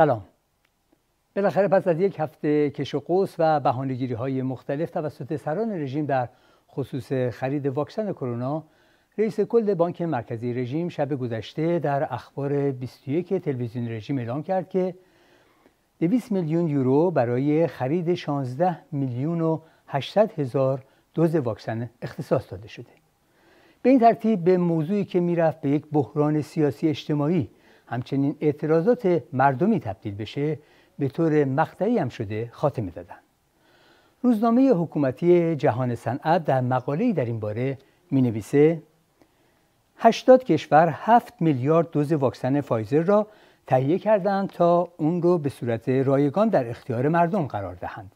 سلام بالاخره پس از یک هفته کش و قوس و بهانه‌گیری های مختلف توسط سران رژیم در خصوص خرید واکسن کرونا رئیس کل بانک مرکزی رژیم شب گذشته در اخبار 21 تلویزیون رژیم اعلام کرد که 200 میلیون یورو برای خرید 16 میلیون و 800 هزار دوز واکسن اختصاص داده شده. به این ترتیب به موضوعی که میرفت به یک بحران سیاسی اجتماعی همچنین اعتراضات مردمی تبدیل بشه به طور مقطعی هم شده خاتمه دادن روزنامه حکومتی جهان صنعت در مقاله‌ای در این باره می نویسه 80 کشور 7 میلیارد دوز واکسن فایزر را تهیه کردند تا اون رو به صورت رایگان در اختیار مردم قرار دهند.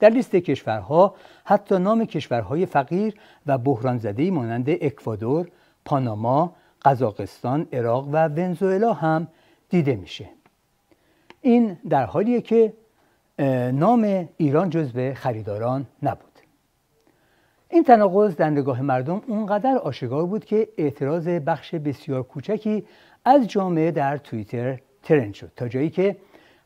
در لیست کشورها حتی نام کشورهای فقیر و بحران زده مانند اکوادور، پاناما، قزاقستان، عراق و ونزوئلا هم دیده میشه این در حالیه که نام ایران جزو خریداران نبود این تناقض در نگاه مردم اونقدر آشکار بود که اعتراض بخش بسیار کوچکی از جامعه در توییتر ترند شد تا جایی که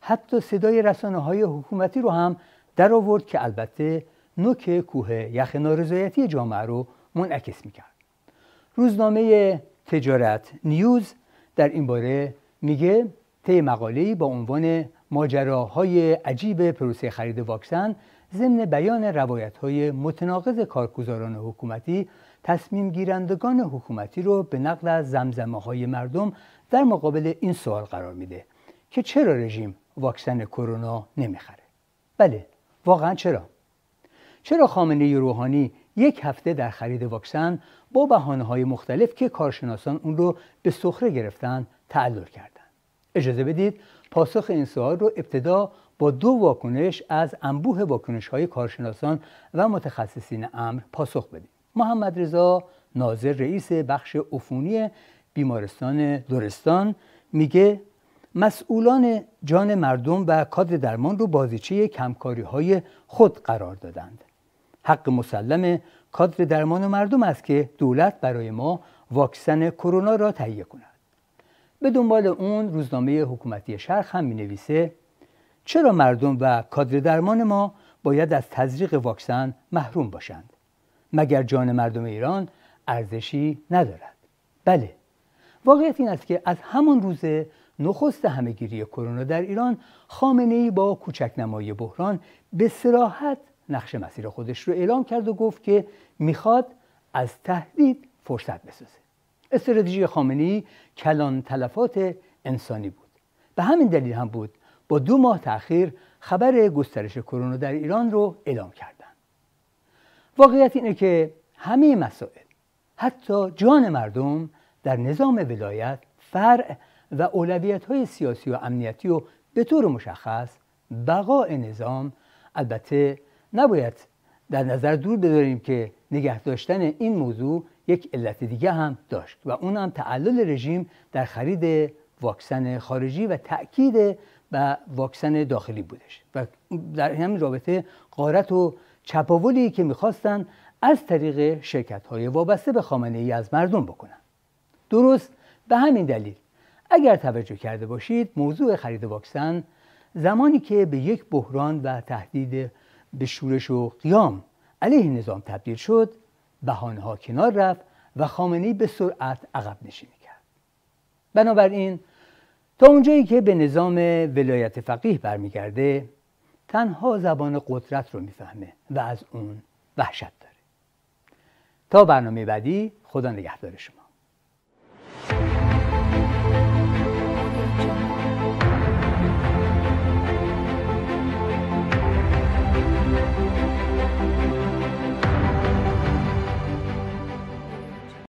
حتی صدای رسانه های حکومتی رو هم در آورد که البته نوک کوه یخ نارضایتی جامعه رو منعکس میکرد روزنامه تجارت نیوز در این باره میگه طی مقاله‌ای با عنوان ماجراهای عجیب پروسه خرید واکسن ضمن بیان روایت های متناقض کارگزاران حکومتی تصمیم گیرندگان حکومتی رو به نقل از زمزمه های مردم در مقابل این سوال قرار میده که چرا رژیم واکسن کرونا نمیخره بله واقعا چرا چرا خامنه روحانی یک هفته در خرید واکسن با بحانه های مختلف که کارشناسان اون رو به سخره گرفتن تعلل کردند. اجازه بدید پاسخ این سوال رو ابتدا با دو واکنش از انبوه واکنش های کارشناسان و متخصصین امر پاسخ بدیم. محمد رضا ناظر رئیس بخش عفونی بیمارستان دورستان میگه مسئولان جان مردم و کادر درمان رو بازیچه کمکاری های خود قرار دادند حق مسلم کادر درمان و مردم است که دولت برای ما واکسن کرونا را تهیه کند به دنبال اون روزنامه حکومتی شرق هم می نویسه چرا مردم و کادر درمان ما باید از تزریق واکسن محروم باشند مگر جان مردم ایران ارزشی ندارد بله واقعیت این است که از همان روز نخست همهگیری کرونا در ایران خامنه ای با کوچکنمایی بحران به سراحت نقش مسیر خودش رو اعلام کرد و گفت که میخواد از تهدید فرصت بسازه استراتژی خامنه‌ای کلان تلفات انسانی بود به همین دلیل هم بود با دو ماه تاخیر خبر گسترش کرونا در ایران رو اعلام کردن واقعیت اینه که همه مسائل حتی جان مردم در نظام ولایت فرع و اولویت های سیاسی و امنیتی و به طور مشخص بقای نظام البته نباید در نظر دور بداریم که نگه داشتن این موضوع یک علت دیگه هم داشت و اون هم تعلل رژیم در خرید واکسن خارجی و تاکید و واکسن داخلی بودش و در همین رابطه قارت و چپاولی که میخواستن از طریق شرکت های وابسته به خامنه ای از مردم بکنن درست به همین دلیل اگر توجه کرده باشید موضوع خرید واکسن زمانی که به یک بحران و تهدید به شورش و قیام علیه نظام تبدیل شد بهانه ها کنار رفت و خامنی به سرعت عقب نشینی کرد بنابراین تا اونجایی که به نظام ولایت فقیه برمیگرده تنها زبان قدرت رو میفهمه و از اون وحشت داره تا برنامه بعدی خدا نگهدار شما